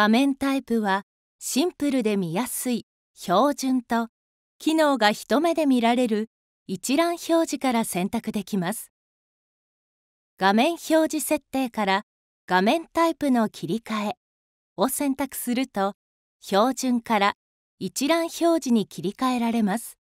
画面タイプはシンプルで見やすい標準と機能が一目で見られる一覧表示から選択できます画面表示設定から画面タイプの切り替えを選択すると標準から一覧表示に切り替えられます